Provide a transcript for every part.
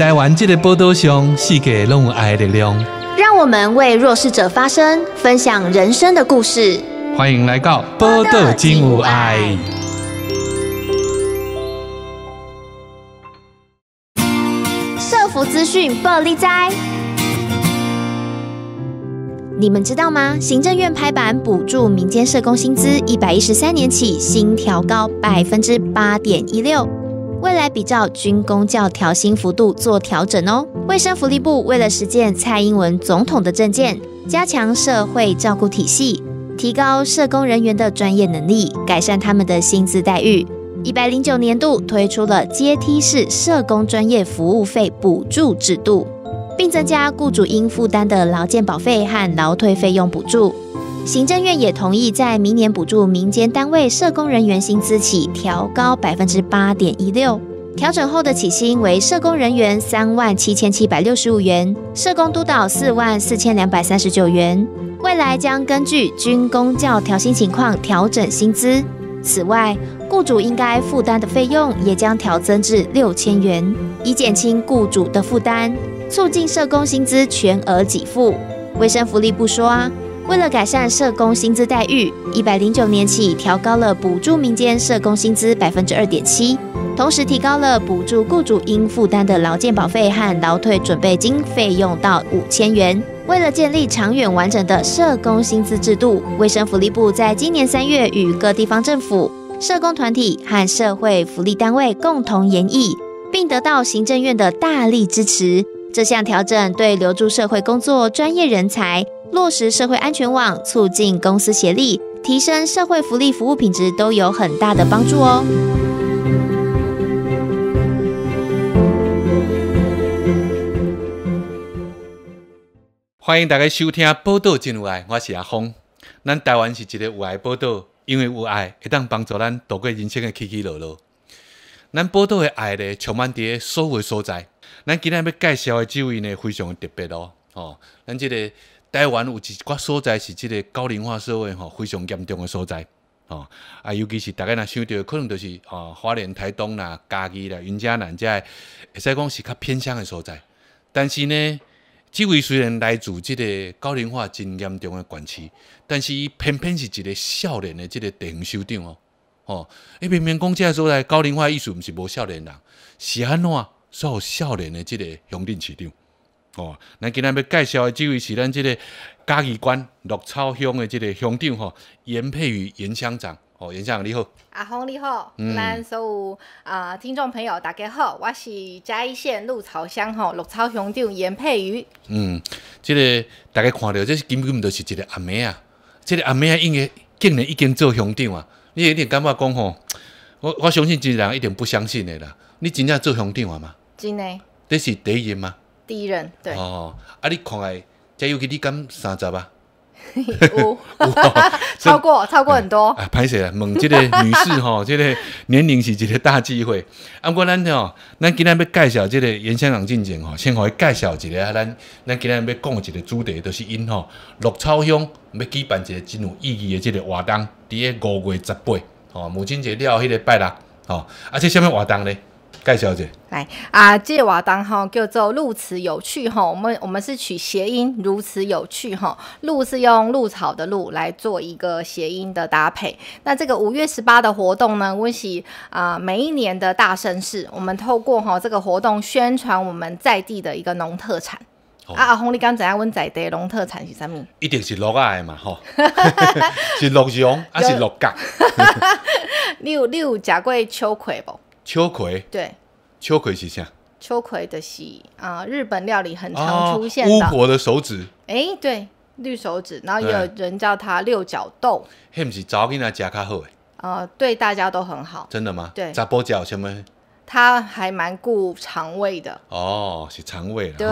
在玩这个波多熊，世界动物爱的力量。让我们为弱势者发声，分享人生的故事。欢迎来到波多金无爱。社福资讯不立斋。你们知道吗？行政院拍板补助民间社工薪资，一百一十三年起薪调高百分之八点一六。未来比照军工教调薪幅度做调整哦。卫生福利部为了实践蔡英文总统的政见，加强社会照顾体系，提高社工人员的专业能力，改善他们的薪资待遇，一百零九年度推出了阶梯式社工专业服务费补助制度，并增加雇主应负担的劳健保费和劳退费用补助。行政院也同意，在明年补助民间单位社工人员薪资起调高百分之八点一六，调整后的起薪为社工人员三万七千七百六十五元，社工督导四万四千两百三十九元。未来将根据军工教调薪情况调整薪资。此外，雇主应该负担的费用也将调增至六千元，以减轻雇主的负担，促进社工薪资全额给付。卫生福利部说啊。为了改善社工薪资待遇，一百零九年起调高了补助民间社工薪资百分之二点七，同时提高了补助雇主应负担的劳健保费和劳退准备金费用到五千元。为了建立长远完整的社工薪资制度，卫生福利部在今年三月与各地方政府、社工团体和社会福利单位共同研议，并得到行政院的大力支持。这项调整对留住社会工作专业人才。落实社会安全网，促进公司协力，提升社会福利服务品质，都有很大的帮助哦。欢迎大家收听《报道真有爱》，我是阿峰。咱台湾是一个有爱报道，因为有爱，一定帮助咱度过人生的起起落落。咱报道的爱咧，充满在所有所在。咱今天要介绍的这位呢，非常特别哦。哦，咱这个。台湾有一寡所在是即个高龄化社会吼，非常严重诶所在吼。啊，尤其是大家若想到可能就是吼花莲、台东啦、嘉义啦、云嘉南这，会使讲是较偏乡的所在。但是呢，即位虽然来自即个高龄化真严重诶县市，但是伊偏偏是一个少年的即个方首长哦，哦，明偏偏即个所在高龄化，意思毋是无少年人，是安怎，煞有少年的即个乡镇市长？哦，咱今日要介绍的这位是咱这个嘉义关鹿草乡的这个乡长吼，严佩宇严乡长。哦，严乡长你好，阿峰你好，嗯，所有啊听众朋友大家好，我是嘉义县鹿草乡吼鹿草乡长严佩瑜。嗯，这个大家看到这是根本都是一个阿妹啊，这个阿妹啊，应该竟然已经做乡长啊，你一定感觉讲吼，我我相信这人一定不相信的啦，你真正做乡长啊吗？真的，这是第一吗？第一任对哦，啊你看来，这有几你讲三十啊？哈 超过超过很多。啊，歹势啦，问这个女士吼，这个年龄是一个大机会。啊，不过咱吼，咱今天要介绍这个原香港进前吼，先互伊介绍一个啊，咱咱今天要讲一个主题，就是因吼，陆超乡要举办一个真有意义的这个活动，伫咧五月十八哦，母亲节了迄个拜六哦，啊，且什物活动咧？盖小姐，来啊！这我当哈，叫做“如词有趣”哈。我们我们是取谐音，“如此有趣”哈。路是用“路草”的路来做一个谐音的搭配。那这个五月十八的活动呢？温习啊，每一年的大盛事，我们透过哈这个活动宣传我们在地的一个农特产啊。阿红你刚怎样？温仔得农特产是啥物？一定是鹿啊的嘛哈。是鹿茸还是鹿角？你有你有食过秋葵不？秋葵对，秋葵是什么？秋葵的西啊，日本料理很常出现的。巫婆的手指，哎，对，绿手指，然后也有人叫它六角豆。嘿，不是早跟人加吃较好哎？呃，对，大家都很好。真的吗？对，杂波脚什么？它还蛮顾肠胃的哦，是肠胃。对，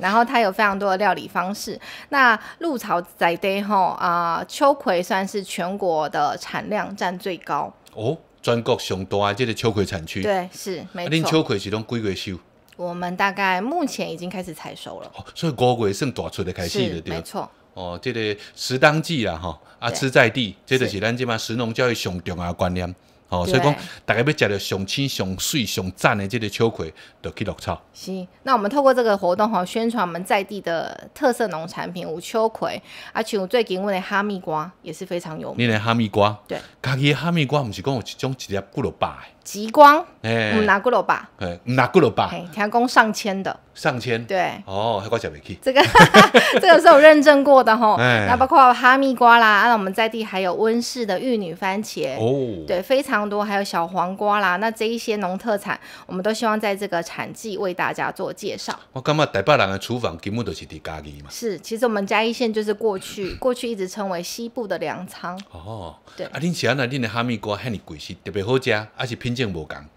然后它有非常多的料理方式。那陆草仔 day 吼啊，秋葵算是全国的产量占最高哦。全国上大即个秋葵产区，对是没错。恁秋葵是拢几月收？我们大概目前已经开始采收了，所以五月算大出的开始了，对。没错。哦，即个时当季啦，哈，啊，吃在地，即就是咱即嘛时农教育上重要观念。哦，所以讲大家要食到上青、上水、上赞的这个秋葵，就去乐草。是，那我们透过这个活动，哈，宣传我们在地的特色农产品，有秋葵，而且有最近问的哈密瓜也是非常有名。你的哈密瓜？对，家己的哈密瓜毋是讲有一种一粒骨老巴。极光，嗯拿过了吧？嗯拿过了吧？加工上千的，上千对哦。还我吃不起，这个 这个是有认证过的哈。那包括哈密瓜啦，那我们在地还有温室的玉女番茄哦，对，非常多，还有小黄瓜啦。那这一些农特产，我们都希望在这个产季为大家做介绍。我感觉台北人的厨房根本都是在家义嘛。是，其实我们嘉义县就是过去 过去一直称为西部的粮仓。哦，对，啊，你喜欢那你的哈密瓜，很贵是特别好吃，而且拼。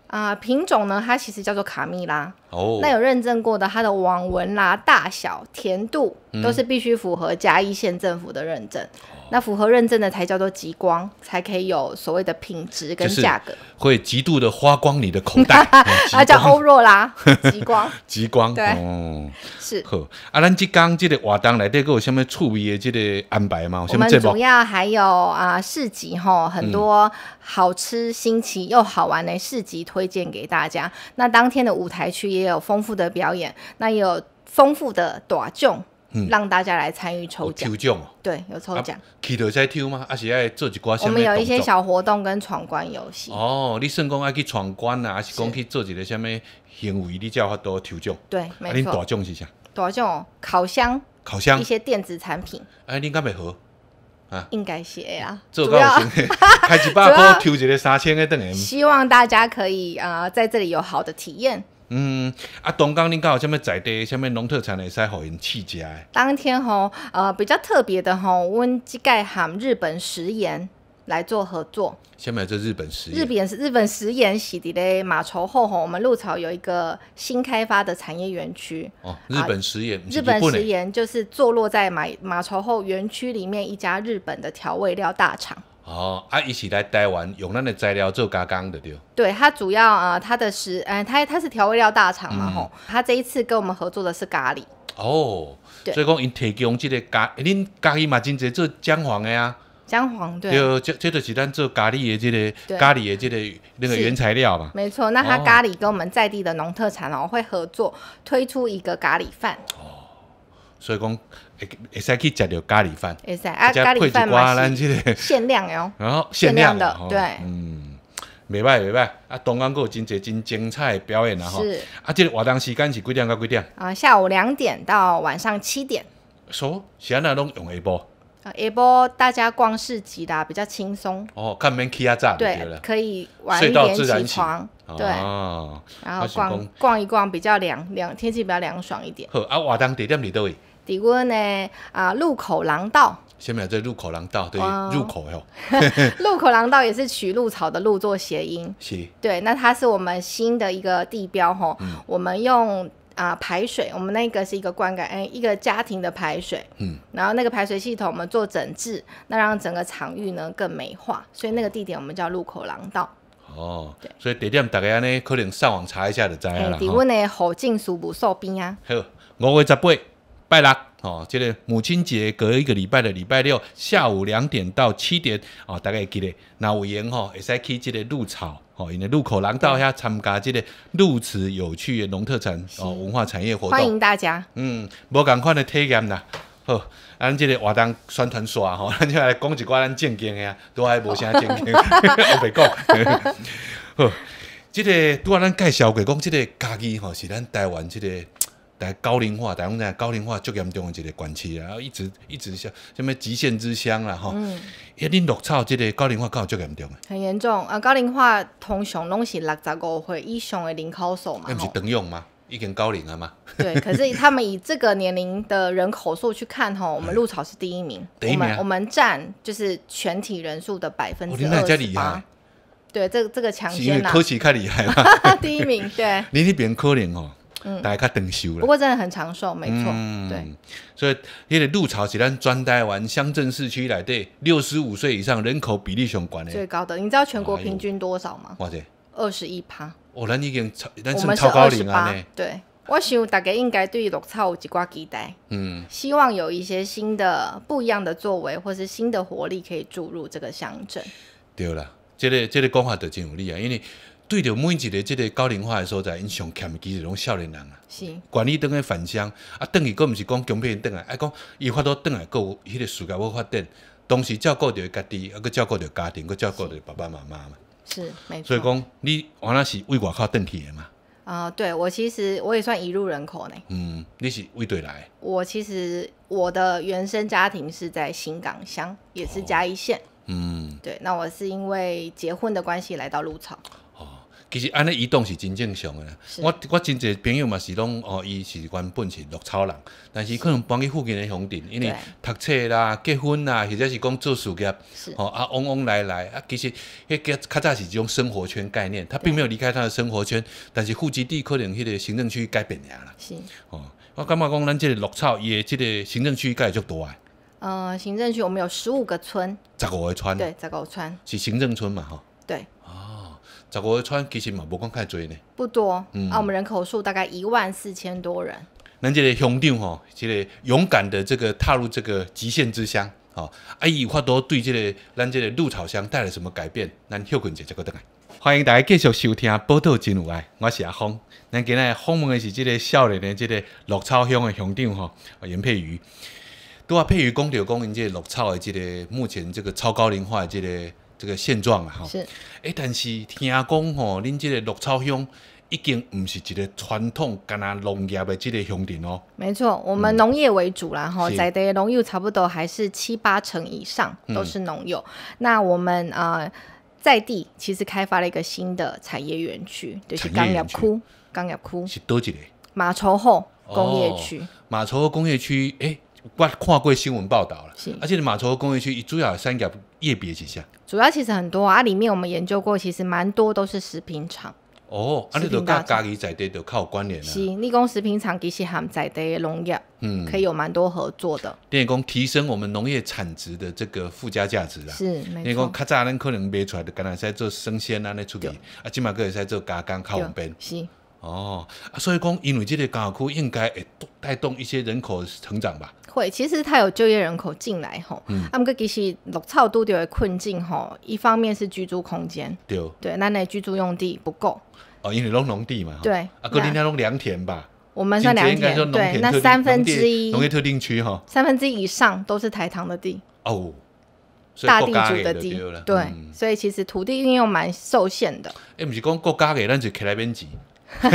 啊，品种呢？它其实叫做卡蜜拉。那有认证过的，它的网纹啦、大小、甜度都是必须符合嘉义县政府的认证。那符合认证的才叫做极光，才可以有所谓的品质跟价格。会极度的花光你的口袋。啊叫欧若拉 极光。极光对，是好。啊，咱即刚即个活动来个有什么趣味的即个安排吗？我们主要还有啊市集吼，很多好吃、新奇又好玩的市集推荐给大家。那当天的舞台区也。也有丰富的表演，那也有丰富的大奖，让大家来参与抽奖。抽奖哦，对，有抽奖。期待再抽吗？还是在做几挂？我们有一些小活动跟闯关游戏。哦，你是讲爱去闯关啊，还是讲去做一个什么行为？你才有法多抽奖？对，没错。大奖是啥？大奖，烤箱，烤箱，一些电子产品。哎，你敢买盒啊？应该是啊。高要 开一百哥抽一个三千的灯。希望大家可以啊，在这里有好的体验。嗯，啊，东港你有什么在地，什么农特产，会使给因吃食。当天吼，呃，比较特别的吼，我们即个喊日本食盐来做合作。下面这日本食盐。日本是日本食盐，喜地嘞马稠后吼，我们鹿草有一个新开发的产业园区。哦，日本食盐，日本食盐就是坐落在马马稠后园区里面一家日本的调味料大厂。哦，啊，一起来台湾用咱的材料做加工的对。对，它主要啊，它的是，哎，它它是调味料大厂嘛吼，它这一次跟我们合作的是咖喱。哦，对，所以讲因提供这个咖，恁咖喱嘛，真侪做姜黄的呀。姜黄对。这这就是咱做咖喱的这个咖喱的这个那个原材料嘛。没错，那它咖喱跟我们在地的农特产哦会合作推出一个咖喱饭。所以讲，会会使去食吃着咖喱饭，会使啊咖喱饭嘛个限量哟，然后限量的对，嗯，袂歹袂歹啊！东港有真侪真精彩的表演啊！哈，啊，即个活动时间是几点到几点啊？下午两点到晚上七点，说，喜欢那种用一波啊一波，大家逛市集的比较轻松哦，看免起啊站对，可以晚一点起床对，然后逛逛一逛比较凉凉天气比较凉爽一点，好啊，活动地点你都会。底温呢啊入口廊道，下面在入口廊道对入口哟，入 口廊道也是取“入草”的“入”做谐音，是，对，那它是我们新的一个地标吼，我们用啊排水，我们那个是一个灌溉哎一个家庭的排水，嗯，然后那个排水系统我们做整治，那让整个场域呢更美化，所以那个地点我们叫入口廊道，哦，对，所以地点大家呢可能上网查一下就知啦，底我呢好景数木数边啊，五月十八。拜六哦，即个母亲节隔一个礼拜的礼拜六下午两点到七点哦，大概记得那有闲吼会使去即个鹿草哦，因为鹿口廊道遐参加即个露池有趣的农特产哦文化产业活动，欢迎大家。嗯，无共款的体验啦。好，咱即个活动宣传煞吼，咱就来讲一寡咱正经的啊，都还无啥正经，我袂讲。好，即个拄仔咱介绍过，讲即个家己吼是咱台湾即个。高龄化，台湾在高龄化，最严重的一个关切，然后一直一直像什么极限之乡啦，哈，嗯，一连陆草这个高龄化最严重的。很严重啊，高龄化通雄拢是六十五岁以上的人口数嘛，那不是等用吗？已经高龄了吗？对，可是他们以这个年龄的人口数去看哈，我们陆草是第一名，我们我们占就是全体人数的百分之二十八，对，这这个强，因为科技太厉害了，第一名，对，你比别可怜哦。大家较长寿了，不过真的很长寿，没错。嗯、对，所以，因为陆潮是咱专待完乡镇市区来的，六十五岁以上人口比例相管的最高的。你知道全国平均多少吗？哇塞，二十一趴。哦，咱已经超，我是超高龄啊。对，我想大家应该对陆潮有一挂期待。嗯，希望有一些新的不一样的作为，或是新的活力可以注入这个乡镇。对了，这个这个讲法就真有理啊，因为。对着每一个这个高龄化的所在，因上欠的就是拢少年人啊。是。管理端的返乡，啊，等于哥不是讲强迫因等来，啊，讲伊发到等来，个有迄个暑假要发展，同时照顾着家己，啊，佫照顾着家庭，佫照顾着爸爸妈妈嘛。是，没错。所以讲，你原来是为外口登去的嘛？啊，对我其实我也算一路人口呢。嗯，你是为队来？我其实我的原生家庭是在新港乡，也是嘉义县。嗯，对，那我是因为结婚的关系来到鹿草。其实安尼移动是真正常诶，我我真侪朋友嘛是拢哦，伊是原本是绿草人，但是可能搬去附近诶乡镇，因为读册啦、结婚啦，或者是讲做事业，哦啊，往往来来啊，其实迄个较早是一种生活圈概念，他并没有离开他的生活圈，但是户籍地可能迄个行政区改变了啦。是哦，我感觉讲咱即个绿草伊诶即个行政区改足大。啊。呃，行政区我们有十五个村，十五个村，对，十五个村是行政村嘛，吼，对。十五个村其实嘛，无讲太侪呢，不多。嗯，啊，我们人口数大概一万四千多人。咱这个乡长吼，这个勇敢的这个踏入这个极限之乡哦，伊有法多对这个咱这个绿草乡带来什么改变？咱休困者再过等来。欢迎大家继续收听《报道真有爱》，我是阿峰。咱今日访问的是这个少年的这个绿草乡的乡长吼，严佩瑜。拄阿佩瑜讲到讲，因这绿草的这个目前这个超高龄化的这个。这个现状啊，哈，是，哎，但是听讲吼，恁这个乐草乡已经不是一个传统干阿农业的这个乡镇哦。没错，我们农业为主啦，吼，在地农业差不多还是七八成以上都是农业。那我们呃，在地其实开发了一个新的产业园区，就是工业区。工业区是多几个？马稠后工业区。马稠后工业区，哎。我看过新闻报道了，是。而且你码头工业区主要三甲业别几下，主要其实很多啊，里面我们研究过，其实蛮多都是食品厂。哦，啊，你都跟家己在地都靠关联啊。是，你公食品厂其实含在地农业，嗯，可以有蛮多合作的。电工提升我们农业产值的这个附加价值啊。是，没错。你讲喀扎人可能卖出来的干榄在做生鲜啊，那出去，啊，今马个也在做加工靠旁边。是。哦，啊，所以讲因为这个港口应该会带动一些人口成长吧。会，其实它有就业人口进来吼，嗯，阿们个其实六草都掉的困境吼，一方面是居住空间，对，对，咱内居住用地不够，哦，因为拢农地嘛，对，啊，可能要拢良田吧，我们算良田，对，那三分之一农业特定区哈，三分之一以上都是台糖的地，哦，大地主的地，对，所以其实土地运用蛮受限的，哎，唔是讲国家嘅，咱就起来编辑，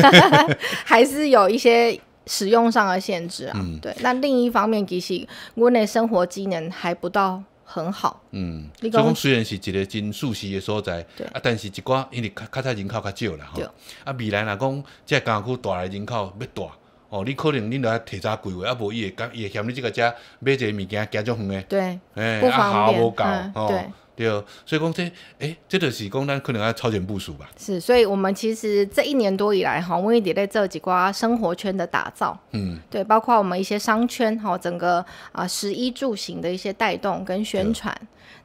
还是有一些。使用上的限制啊，对。那另一方面，其实阮的生活机能还不到很好。嗯。你讲虽然是一个真舒适的所在，对。啊，但是一寡因为较较早人口较少啦吼对。啊，未来来讲，这具区大人口要大，哦，你可能你要提早规划，啊，无伊会讲，伊会嫌你即个遮买一个物件行足远诶，对。哎，不方便。嗯。对。对所以讲这，哎，这就是讲咱可能要超前部署吧。是，所以我们其实这一年多以来哈，温易迪在这几块生活圈的打造，嗯，对，包括我们一些商圈哈，整个啊，食衣住行的一些带动跟宣传，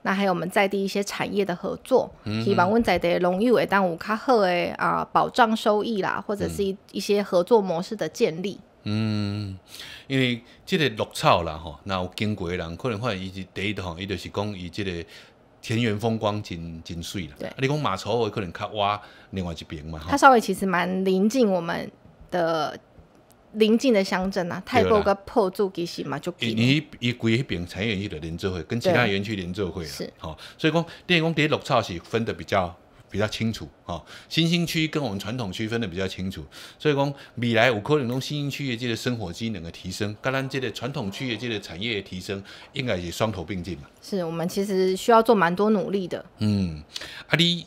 那还有我们在地一些产业的合作，希望温在地荣誉会当有较好诶啊保障收益啦，或者是一一些合作模式的建立。嗯，因为这个落草啦哈，那有经过人可能发现，伊是第一趟，伊就是讲伊这个。田园风光真真水了，你讲马槽，我可能看挖另外一边嘛。它稍微其实蛮临近我们的临近的乡镇啊，泰国个破旧其实嘛，就你你归那边产业园区连做会，跟其他园区连做会啊，是好，所以讲，等于讲第六套是分的比较。比较清楚哦，新兴区跟我们传统区分的比较清楚，所以讲未来五可能钟新兴区业界的生活机能的提升，跟咱这个传统区业界的产业的提升，应该也双头并进嘛。是我们其实需要做蛮多努力的。嗯，啊，你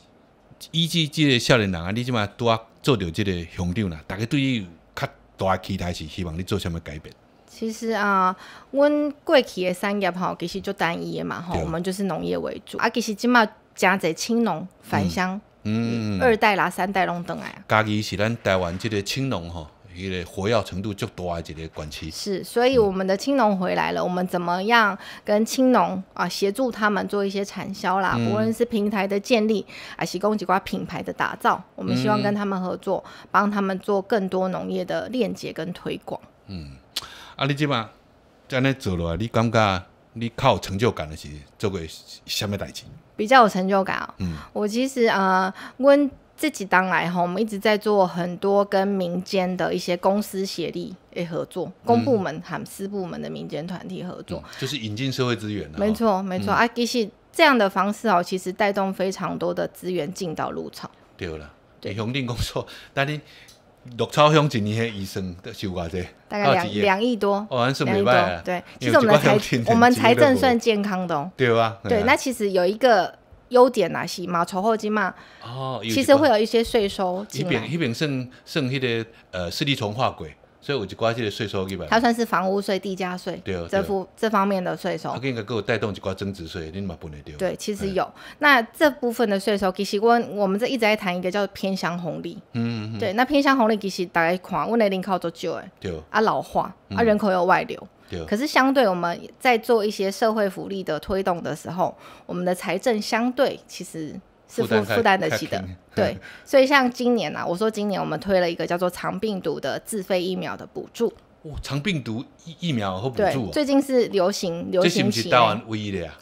依据这个少年人啊，你今嘛多做到这个雄壮呢，大家对于较大期待是希望你做什么改变？其实啊，阮过去的产业哈，其实就单一嘛哈，我们就是农业为主啊，其实今嘛。加在青农返乡，嗯，二代啦、三代拢等来，家己是咱台湾这个青农吼，迄个活跃程度足大一个关系。是，所以我们的青农回来了，我们怎么样跟青农啊协助他们做一些产销啦？无论是平台的建立，还是供鸡瓜品牌的打造，我们希望跟他们合作，帮他们做更多农业的链接跟推广。嗯，啊，你即嘛，真咧做落来，你感觉你靠成就感的是做过什么代志？比较有成就感啊！我其实呃，温这几当来哈，我们一直在做很多跟民间的一些公司协力诶合作，公部门和私部门的民间团体合作，就是引进社会资源。没错，没错啊，其实这样的方式哦，其实带动非常多的资源进到入场。对了，对雄定工作，那你。六超乡一年，的医生得收偌济？大概两两亿多，哦，两亿多啊。对，其实我们的财，我们财政算健康的哦。对吧？对，那其实有一个优点呐，是毛筹后金嘛。哦。其实会有一些税收一边，一边剩剩迄个呃视力童化鬼。所以我就挂这个税收，一百。它算是房屋税、地价税、对，这幅这方面的税收。它应该给我带动一挂增值税，你嘛不能丢。对，其实有那这部分的税收，其实我我们这一直在谈一个叫偏向红利。嗯嗯嗯。对，那偏向红利其实大家看，我们人口多久哎，对，啊老化啊人口又外流，对。可是相对我们在做一些社会福利的推动的时候，我们的财政相对其实。是负负担得起的，对，所以像今年呢，我说今年我们推了一个叫做长病毒的自费疫苗的补助。哦，长病毒疫疫苗和补助，最近是流行流行期，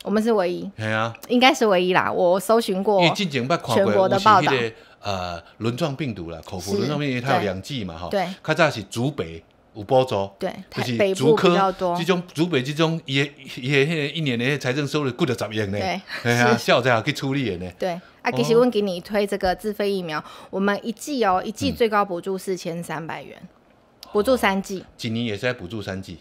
我们是唯一，对啊，应该是唯一啦。我搜寻过，因为最近全国的报道，呃轮状病毒了，口服轮状病毒它有两剂嘛哈，对，它这是主北。有补助，就是竹科，这种竹北，这种也也一年的财政收入过了怎样呢？哎呀，校长去处理了呢。对，啊，吉实问给你推这个自费疫苗，我们一剂哦，一剂最高补助四千三百元，补助三剂。今年也是在补助三剂。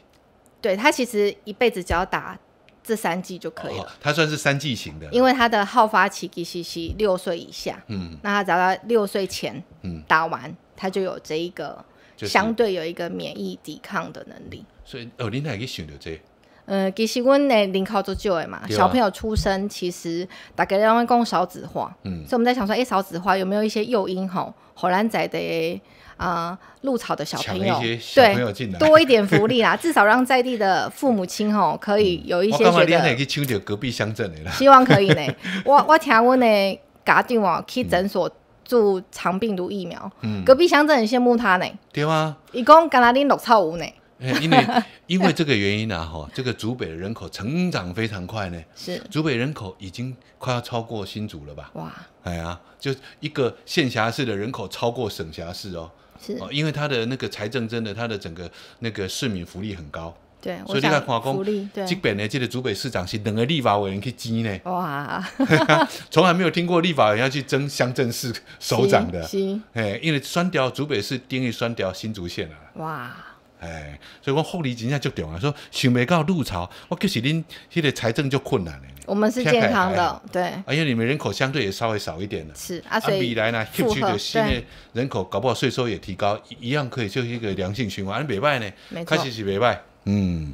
对他其实一辈子只要打这三剂就可以了，他算是三剂型的，因为他的好发期其实是六岁以下，嗯，那他只要在六岁前，嗯，打完他就有这一个。相对有一个免疫抵抗的能力，所以哦，您还去想着这？呃，其实我呢临考做久的嘛，小朋友出生其实大概让会讲少子化，嗯，所以我们在想说，一少子化有没有一些诱因？吼，好兰仔的啊，陆草的小朋友，对，朋友进来多一点福利啦，至少让在地的父母亲吼可以有一些觉得，隔壁乡镇的，希望可以呢。我我听我呢家长哦去诊所。做肠病毒疫苗，隔壁乡镇很羡慕他呢。对吗？一共干了丁六超五呢。因为 因为这个原因啊，哈，这个竹北的人口成长非常快呢。是。竹北人口已经快要超过新竹了吧？哇！哎呀，就一个县辖市的人口超过省辖市哦。是。因为他的那个财政真的，他的整个那个市民福利很高。对，所以你看化工，基边的这个主北市长是两个立法委员去争呢。哇，从来没有听过立法委员要去争乡镇市首长的。行，哎，因为双调主北市定义双调新竹县了。哇，哎，所以讲福利真正足重啊！说想袂到入朝，我可是恁现个财政就困难了。我们是健康的，对，而且你们人口相对也稍微少一点了。是，啊、未来呢，吸取的新的人口搞不好税收也提高，一样可以就是一个良性循环。而北外呢，开始是北外。嗯，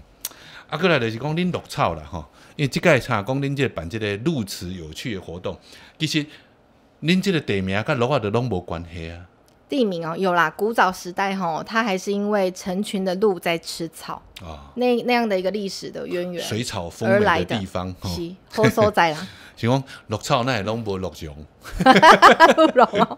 啊，过来就是讲恁绿草啦吼，因为这个查讲恁这办这个鹿吃有趣的活动，其实恁这个地名跟鹿啊都拢无关系啊。地名哦，有啦，古早时代吼，它还是因为成群的鹿在吃草，哦，那那样的一个历史的渊源，水草丰美的地方，是何所在啦？想讲绿草那也拢无鹿茸？哈哈哈哈哈，无。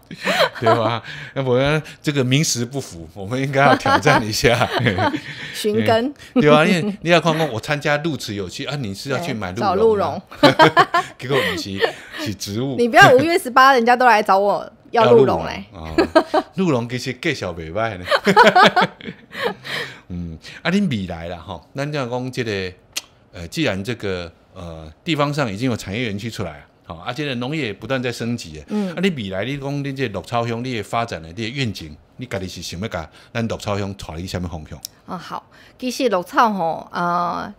对吧？那我然这个名实不符，我们应该要挑战一下。寻根。对吧？你你要看看我参加鹿池有趣啊，你是要去买鹿茸？找鹿茸。结果你是是植物？你不要五月十八，人家都来找我要鹿茸嘞。鹿茸其实介绍袂歹呢。哈哈哈哈嗯，啊，你米来了哈，咱这样讲这个，呃，既然这个。呃，地方上已经有产业园区出来啊，好，而且呢，农业不断在升级，嗯，啊，你未来你讲你这绿草乡你的发展的这些愿景，你家己是想要甲咱绿草乡带去什么方向？啊，好，其实绿草吼，呃，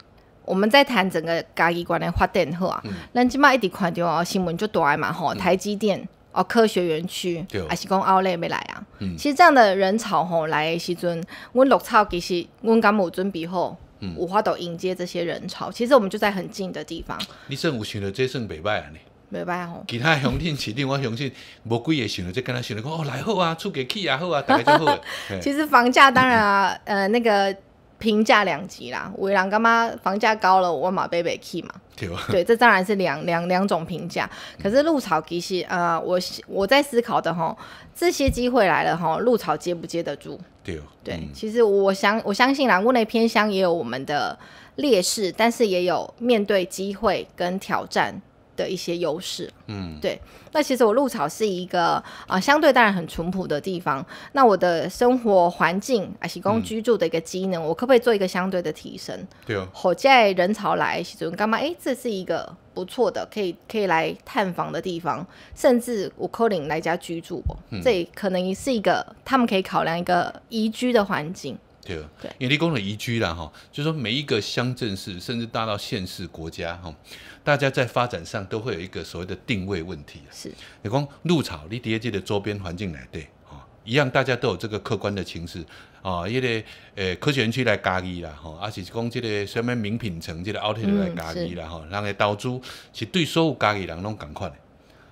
我们在谈整个嘉义馆的发展后啊，咱即嘛一看块哦，新闻就大嘛吼，台积电哦科学园区，对，还是讲奥利没来啊，嗯。其实这样的人潮吼来时阵，我绿草其实我敢无准备好。五花斗迎接这些人潮，其实我们就在很近的地方。你算有想到这算袂歹呢，没歹吼。其他乡镇市镇，我相信无几个想到，这，跟他想到讲，哦，来好啊，出个气也好啊，大家都好。其实房价当然啊，呃，那个。评价两极啦，维郎干妈房价高了，我马 baby key 嘛，对，这当然是两两两种评价。可是入潮其实呃，我我在思考的吼，这些机会来了吼，入潮接不接得住？对，对，其实我相我相信南澳内偏乡也有我们的劣势，但是也有面对机会跟挑战。的一些优势，嗯，对。那其实我鹿草是一个啊，相对当然很淳朴的地方。那我的生活环境啊，提供居住的一个机能，我可不可以做一个相对的提升？对啊，好在人潮来居住干嘛？哎，这是一个不错的，可以可以来探访的地方，甚至我 calling 来家居住嗯，这可能也是一个他们可以考量一个宜居的环境。对啊，对，也提供了宜居啦哈。就是说每一个乡镇市，甚至大到县市、国家哈。大家在发展上都会有一个所谓的定位问题是，你讲陆潮、你 e d g 的周边环境来对啊，一样大家都有这个客观的情势啊。一个诶科学园区来加伊啦，吼，啊是讲这个什么名品城、这个奥特 t 来加伊啦，吼，人的投资是对所有加伊人拢同款的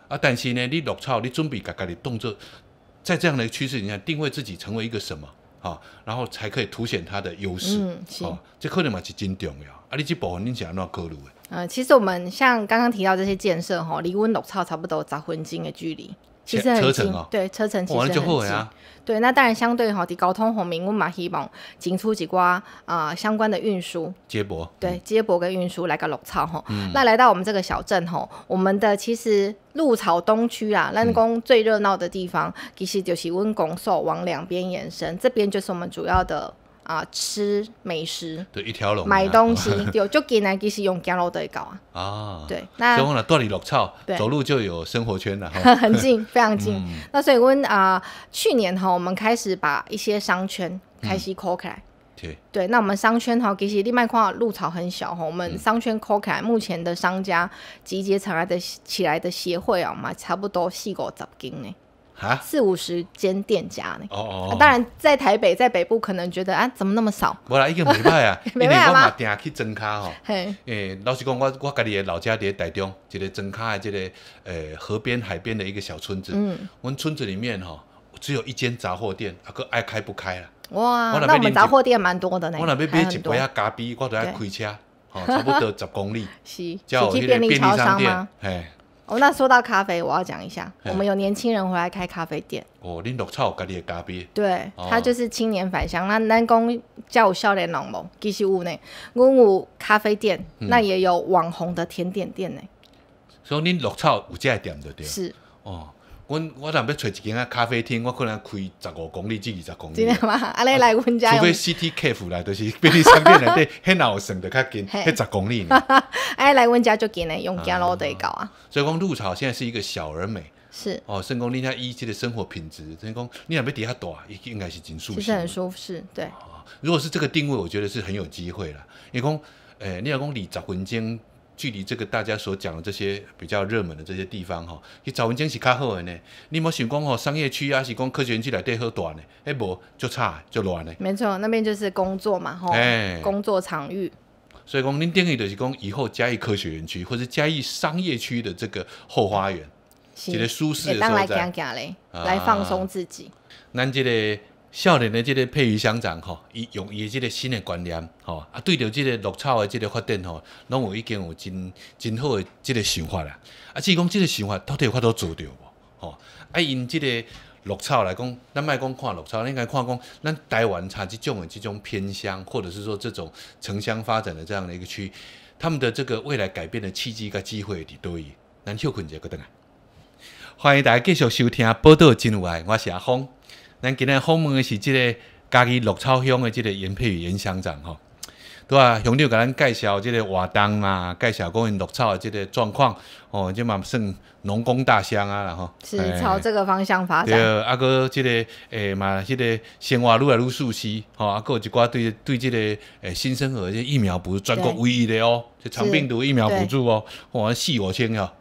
啊。但是呢，你陆草，你准备个家己动作，在这样的趋势下定位自己成为一个什么啊，然后才可以凸显它的优势。嗯，是。哦，这可能嘛是真重要啊！你这部分你是安怎考虑的。嗯，其实我们像刚刚提到这些建设，吼，离温龙超差不多有十分钟的距离，其实很近。对，车程其实很近。对，那当然相对哈，的交通、红明、温马、希望进出几瓜啊相关的运输接驳，对，接驳跟运输来个龙超，吼，那来到我们这个小镇，吼，我们的其实鹿草东区啊，南宫最热闹的地方，其实就是温拱寿往两边延伸，这边就是我们主要的。啊，吃美食，对一条龙，买东西有 就给呢，其实用干路的搞啊。啊，对，那当然绿草，走路就有生活圈了哈，很近，非常近。那所以问啊，去年哈，我们开始把一些商圈开始抠开。对，对，那我们商圈哈，其实另外看路草很小哈，我们商圈抠开，目前的商家集结起来的起来的协会啊嘛，差不多四五十斤呢。四五十间店家呢？哦哦，当然在台北，在北部可能觉得啊，怎么那么少？我啦，已经没卖啊，没 办我嘛。店去增卡吼，嘿，诶，老实讲，我我家里的老家在台中，一个增卡的这个呃河边海边的一个小村子。嗯，我们村子里面哈，只有一间杂货店，啊，哥爱开不开啊。哇，那我们杂货店蛮多的呢，我那边别一杯要加币，我都要开车，差不多十公里。是，只去便利超商店，嘿。哦，那说到咖啡，我要讲一下，我们有年轻人回来开咖啡店。哦，恁乐草家里的咖啡，对他就是青年返乡。那南宫叫我笑脸浓萌，其实屋内我们有咖啡店，那也有网红的甜点店呢。所以恁绿草有这店就对是哦。我我若要找一间啊咖啡厅，我可能开十五公里至二十公里。真的吗？阿你来温家，除非 CT 客服来，就是比你身边内底很老省的较近，迄十公里。呢。哎，来温家就近呢，用家老得搞啊。所以讲鹭潮现在是一个小而美。是。哦，成功你下一级的生活品质，成功你想不底下大，应该是真舒适。其实很舒适，对。啊，如果是这个定位，我觉得是很有机会了。你讲，诶，你讲二十分钟。距离这个大家所讲的这些比较热门的这些地方哈，你找文件是较好的呢。你冇想讲哦，商业区还是讲科学园区来对好短呢？哎，冇就差就乱了。呢。没错，那边就是工作嘛，吼，工作场域。所以讲，您定义的是讲以后加一科学园区，或者加一商业区的这个后花园，觉得舒适的时候来来放松自己。咱这个。少年的这个培育乡长，吼，伊用伊的这个新的观念，吼，啊，对着这个绿草的这个发展，吼，拢有已经有真真好的这个想法啦。啊，至于讲这个想法到底法度做到无，吼，啊，用这个绿草来讲，咱莫讲看绿草，应该看讲咱台湾差即种的即种偏乡，或者是说这种城乡发展的这样的一个区，他们的这个未来改变的契机个机会伫多伊，咱休困下，个等啊。欢迎大家继续收听《报道真有爱》，我是阿峰。咱今日访问的是即个家己绿草乡的即个严佩宇严乡长，吼，对啊，乡长给咱介绍这个活动啊，介绍讲因绿草的这个状况，哦，这嘛算农工大乡啊，然后是朝这个方向发展，对，啊个即个诶嘛，即个生活愈来愈熟悉吼，啊，有一寡对对即个诶新生儿这疫苗补助全国唯一的哦，这长病毒疫苗补助哦，哇四五千哦。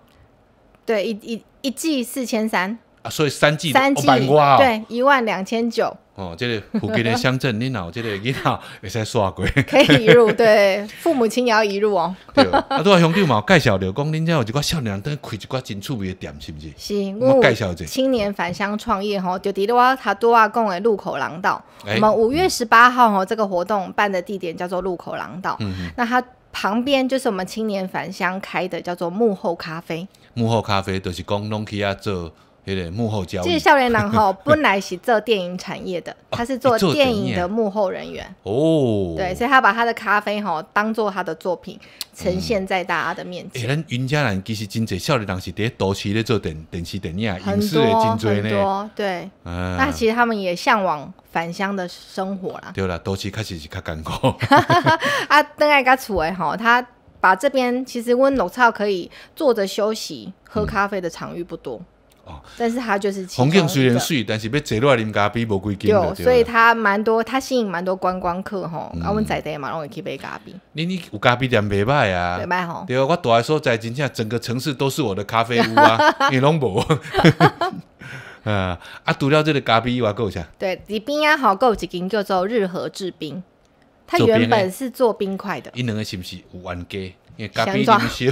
对，一一一剂四千三。啊，所以三 G 三 G 对一万两千九哦，这个附近的乡镇，你老这个你老会使刷过？可以入对，父母亲也要入哦。对，啊，兄弟嘛介绍的，讲恁家有一个少年，人于开一个真趣味的店，是不？是是，我介绍这青年返乡创业哈，就伫了阿塔多阿贡的路口廊道。我们五月十八号哈，这个活动办的地点叫做路口廊道。嗯那它旁边就是我们青年返乡开的，叫做幕后咖啡。幕后咖啡就是讲弄去阿做。有点幕后交易。这些少年郎吼，本来是做电影产业的，他是做电影的幕后人员哦。对，所以他把他的咖啡吼当做他的作品呈现在大家的面前。云嘉兰其实真正少年郎是多起在做电电视电影影视的金追呢。很多对。那其实他们也向往返乡的生活啦。对啦，多起确实是较艰苦。啊，邓爱刚出来吼，他把这边其实温柔超可以坐着休息喝咖啡的场域不多。但是它就是红景虽然水，但是被坐落来，咖啡无贵金。有，所以它蛮多，它吸引蛮多观光客吼。阿阮在地嘛，拢会去买咖啡。你你有咖啡店未歹啊？未歹吼。对啊，我大的所在真正整个城市都是我的咖啡屋啊。你拢无？啊啊，除了这个咖啡外还够啥？对，伫边啊好够一间叫做日和制冰，它原本是做冰块的。伊两个是不是有冤家？加 冰的雪，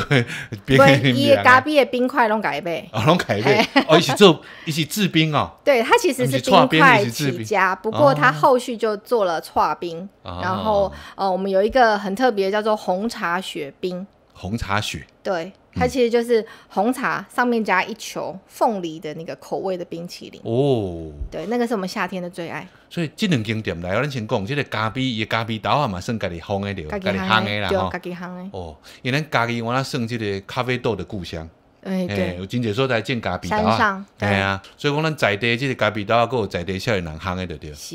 对，一加冰的冰块弄改一杯，弄改一杯，哦，一起做，一起制冰哦。对，他其实是冰块，起家，不过他后续就做了串冰，然后呃，我们有一个很特别，叫做红茶雪冰。红茶雪，对。它其实就是红茶上面加一球凤梨的那个口味的冰淇淋哦，对，那个是我们夏天的最爱。所以这两间店来，咱先讲，这个咖啡也咖啡豆也嘛算家己烘的对，家己烘的，对，家己烘的。哦，因为咖己我呐算这个咖啡豆的故乡。哎，对。有金姐说在建咖啡豆啊，对啊，所以讲咱在地这个咖啡豆啊，有在地少年人行的对对。是，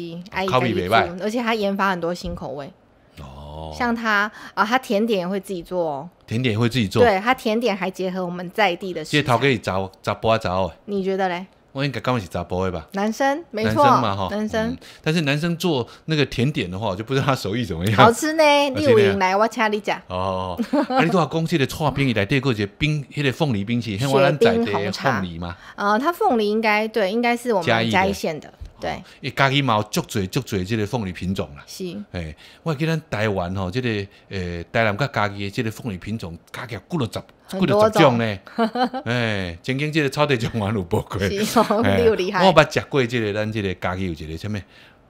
咖啡不错，而且它研发很多新口味。像他啊，他甜点也会自己做，哦。甜点会自己做。对他甜点还结合我们在地的，椰头可以炸啊不哦。你觉得嘞？我应该刚文起炸不炸吧？男生没错嘛哈，男生。但是男生做那个甜点的话，我就不知道他手艺怎么样。好吃呢，你有银来我请你讲。哦。阿里多公司的创冰以来第一个冰，那个凤梨冰淇淋，像我咱在的凤梨吗？呃，他凤梨应该对，应该是我们栽线的。对，伊家己嘛有足侪足侪，即个凤梨品种啦。是，哎，我记咱台湾吼，即个，诶，台南甲家己诶，即个凤梨品种，家来几落十，几十种呢？哎，曾经即个草地种完 有厉害。我捌食过即个，咱即个家己有一个啥物。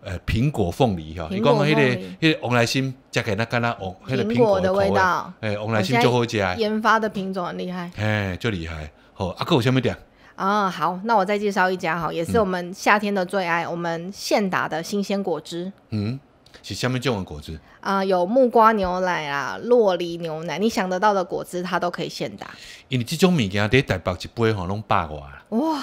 诶，苹果凤梨吼，你讲迄个，迄个王来新，食起那王那个苹果的味道，哎，王来新就好食研发的品种很厉害，哎，最厉害。好，阿哥有啥物嗲？啊，好，那我再介绍一家哈，也是我们夏天的最爱，我们现打的新鲜果汁。嗯，是香蜜健的果汁啊，有木瓜牛奶啊，洛梨牛奶，你想得到的果汁，它都可以现打。因为这种物件，在台北一杯，拢百外块。哇，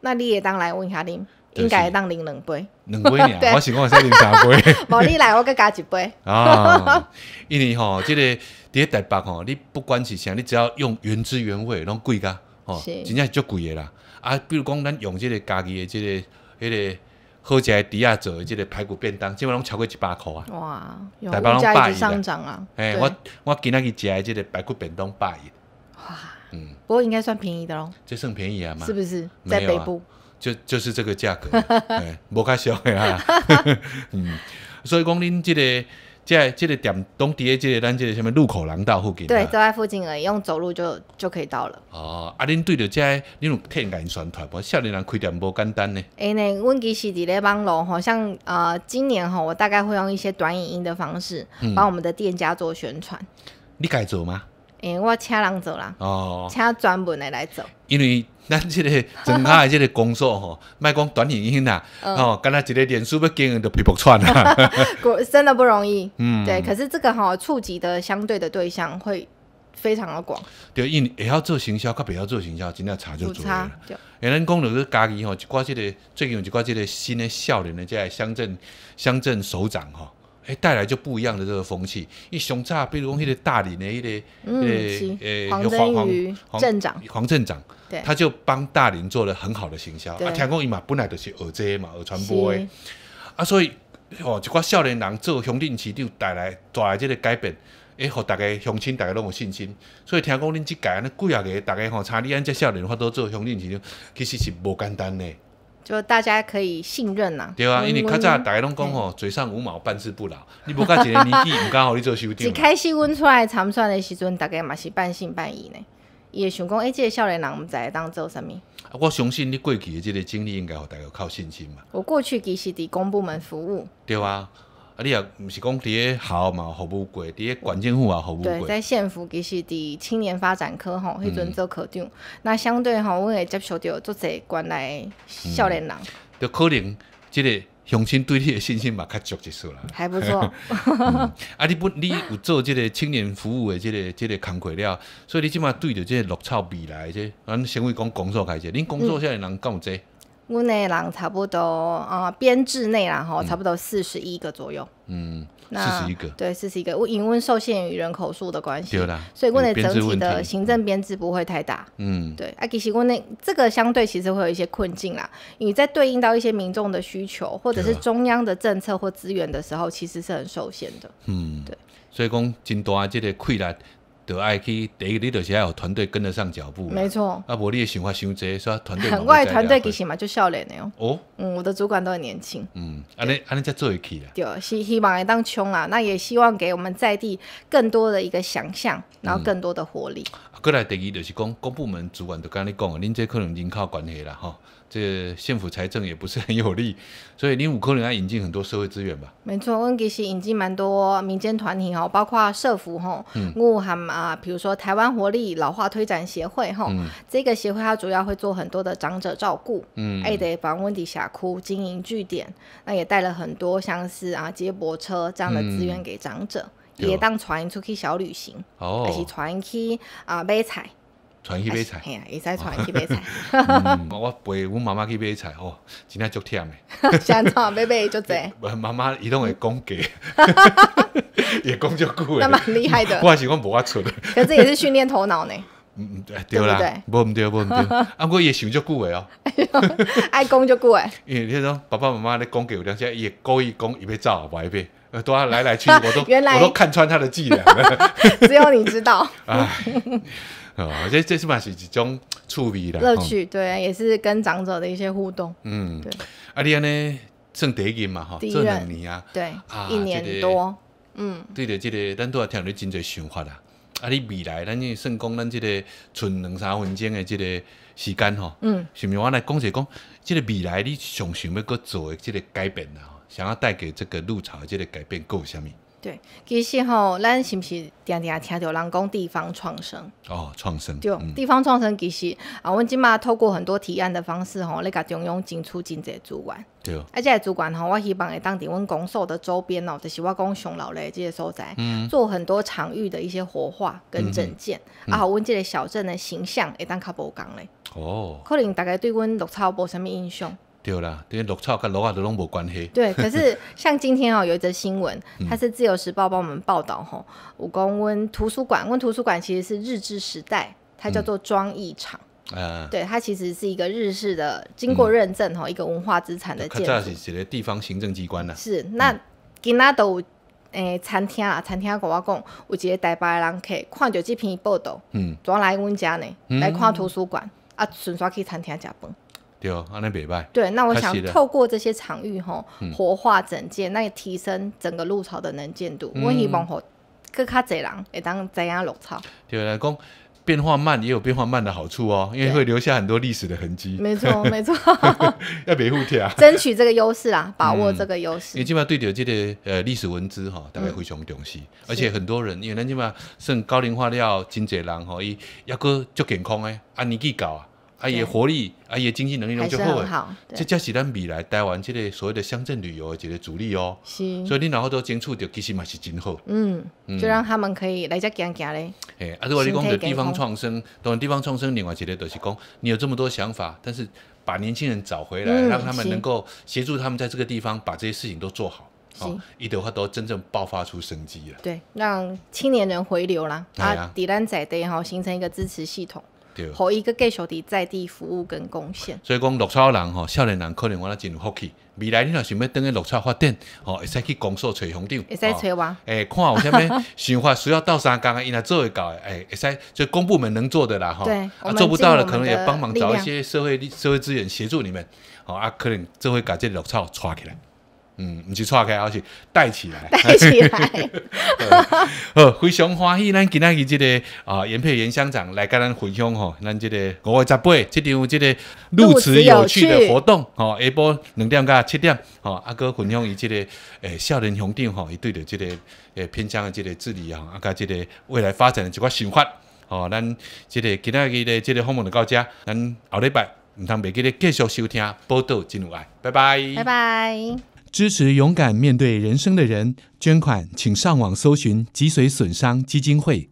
那你也当来问下你，应该当领两杯，两杯呢？对，我想讲先领三杯。无你来，我再加一杯。啊，因为吼，即个伫咧台北吼，你不管是啥，你只要用原汁原味，拢贵噶。真正是足贵的啦！啊，比如讲，咱用这个家己的这个、迄个好食的底下做的这个排骨便当，即码拢超过一百块啊！哇，台币一百亿上啊！哎，我我今日去的这个排骨便当，百亿。哇，嗯，不过应该算便宜的咯。这算便宜啊嘛？是不是？在北部。就就是这个价格，无较俗的啊。嗯，所以讲恁这个。即即个店，当地即个咱即个什么路口、人道附近，对，都在附近而已，用走路就就可以到了。哦，啊，恁对着即个恁有天然宣传，不，少年人开店不简单呢。诶呢，阮其实伫咧网络吼，像呃今年吼，我大概会用一些短影音的方式，帮我们的店家做宣传。你改做吗？诶，我请人走啦，哦，请专门的来走。因为咱这个整个的这个工作吼，卖 光短影音呐，哦，干若一个点书不经营就皮不穿啦，真的不容易。嗯，对。可是这个哈，触及的相对的对象会非常的广，对，因会晓做行销，较袂晓做行销，尽量查就足了。诶，咱讲到这家己吼，就挂这个最近有就挂这个新的少年的这乡镇乡镇首长吼。诶，带来就不一样的这个风气。一雄差，比如讲，迄个大理的那个呃呃，黄黄黄镇长，黄镇长，他就帮大林做了很好的行销。啊，听讲伊嘛本来就是耳仔嘛耳传播，啊，所以哦，一寡少年人做乡镇市业带来带来这个改变，诶，互大家相亲，大家拢有信心。所以听讲恁这届那几啊个，大家吼，差你按只少年发到做乡镇市场，其实是无简单嘞。就大家可以信任呐。对啊，因为较早大家拢讲吼，嘴上无毛，办事不牢。你不一个年纪，地，唔刚好你做修电。只开新闻出来参选的时阵，大家嘛是半信半疑呢。伊会想讲，哎，这个少年人毋知当做啥咪。啊，我相信你过去的这个经历，应该有大家靠信心嘛。我过去其实伫公部门服务。对啊。啊，你也毋是讲伫些校嘛，服务过，伫些县政府也服务过。对，在县府其实伫青年发展科吼迄做做科长。那相对吼，阮会接触着做些内来少年人，就可能，即个乡亲对你的信心嘛，较足一丝啦。还不错。啊，你不，你有做即个青年服务的即个即个工作了，所以你即满对着即个绿草未来，即咱先为讲工作开始。恁工作少年人干有济？屋内郎差不多啊，编制内然哈，差不多四十一个左右。嗯，四十一个。对，四十一个。因为受限于人口数的关系，所以温内整体的行政编制不会太大。嗯，对。啊，其实温内这个相对其实会有一些困境啦，你在对应到一些民众的需求，或者是中央的政策或资源的时候，其实是很受限的。嗯，对。所以讲，真大啊，这个困难。得爱去，第一，个你就是要有团队跟得上脚步，没错。啊，无你的想法想侪，是吧？团队，很怪团队其实嘛，就笑脸的哦。哦，嗯，我的主管都很年轻，嗯，安尼安尼才做会起啊。对，希希望会当冲啦，那也希望给我们在地更多的一个想象，然后更多的活力。过来，第二就是讲各部门主管都跟你讲，您这可能人靠关系啦，吼。这个、县府财政也不是很有利，所以零五窟人家引进很多社会资源吧。没错，温迪是引进蛮多民间团体哦，包括社福吼，我含啊，比如说台湾活力老化推展协会吼，这个协会它主要会做很多的长者照顾，嗯，哎，得帮温迪下苦经营据点，那也带了很多像是啊接驳车这样的资源给长者，也当船出去小旅行，哦，也是船去啊北菜。传去买菜，哎呀，一再传去买菜，哈哈。我陪我妈妈去买菜哦，真系足忝的。先查买买就知。妈妈移动会讲解，也讲就过。那蛮厉害的。我还是讲无法出。的。可是也是训练头脑呢。嗯嗯，对啦，对不对？不唔对，不唔对。阿哥也想就过诶哦，爱讲就过诶。你这种爸爸妈妈咧讲解有两下，一故意讲一被诈，不爱被呃多来来去我都，原来我都看穿他的伎俩，只有你知道。哦，这这是嘛是一种趣味啦，乐趣，对啊，也是跟长者的一些互动。嗯，对，啊，你安尼算第一任嘛，哈，第一年啊，对，啊，一年多，嗯，对的，这个咱都要听你真侪想法啦。啊，你未来，咱算讲咱这个剩两三分钟的这个时间，吼，嗯，是是我来讲者讲，这个未来你想想要搁做的这个改变啦，想要带给这个鹭潮的这个改变，够有啥咪？对，其实吼，咱是不是常常听到人讲地方创生？哦，创生，对，地方创生其实啊，阮即嘛透过很多提案的方式吼，来甲中央进出真济主管，对。而且主管吼，我希望会当伫阮拱手的周边哦，就是我讲乡老嘞这些所在，嗯，做很多场域的一些活化跟整建，啊，我阮这个小镇的形象会当较无共嘞。哦，可能大概对阮六草无什物印象？对啦，对绿草跟绿啊都拢无关系。对，可是像今天哦，有一则新闻，它是自由时报帮我们报道吼，五公温图书馆，温图书馆其实是日治时代，它叫做庄艺场。啊，对，它其实是一个日式的经过认证吼，一个文化资产的建设。是啊，个地方行政机关呢？是，那今仔都有诶餐厅啊，餐厅跟我讲有一些台北人客看到这篇报道，嗯，主要来温家呢，来看图书馆，啊，顺便去餐厅食饭。对，安尼别办。对，那我想透过这些场域吼，活化整件，那提升整个路潮的能见度，温以帮好各卡侪人会当怎样陆潮。对，来讲变化慢也有变化慢的好处哦，因为会留下很多历史的痕迹。没错，没错。要维护起啊，争取这个优势啦，把握这个优势。你起码对着这个呃历史文字哈，大概非常重视，而且很多人，因为咱起码剩高龄化了真侪人吼，伊要过足健康诶，安尼去搞啊。啊，也活力，啊也经济能力都较好，这才是咱未来台湾这类所谓的乡镇旅游的一个主力哦。是，所以你然后都接触到，其实嘛是真好。嗯。就让他们可以来这讲讲咧。哎，啊，如果你讲的地方创生，当然地方创生另外一类就是讲，你有这么多想法，但是把年轻人找回来，让他们能够协助他们在这个地方把这些事情都做好。行。一的话都真正爆发出生机了。对，让青年人回流啦，啊，底单在的哈，形成一个支持系统。和伊个继续伫在地服务跟贡献，所以讲绿草人吼，少年人可能我拉进入福气。未来你若想要等个绿草发展，吼，会使去公受找红点，会使找我。诶，看啥物 想法需要到三刚刚伊做会到诶，会使就公部门能做的啦，吼。对，做不到了，可能也帮忙找一些社会社会资源协助你们，哦啊，可能就会把这绿草抓起来。嗯，毋是错开，而是带起来。带起来，呃，非常欢喜。咱今仔日即个啊，原配原乡长来甲咱分享吼，咱即个五月十八，即场即个如此有趣的活动吼，下晡两点甲七点吼，阿哥分享伊即、个诶，少年雄长吼，伊对着即个诶，偏乡的即个治理啊，阿即个未来发展的一块想法哦。咱即个今仔日的即个访问的到遮，咱后礼拜毋通袂记咧继续收听报道真有爱，拜拜，拜拜。支持勇敢面对人生的人，捐款，请上网搜寻脊髓损伤基金会。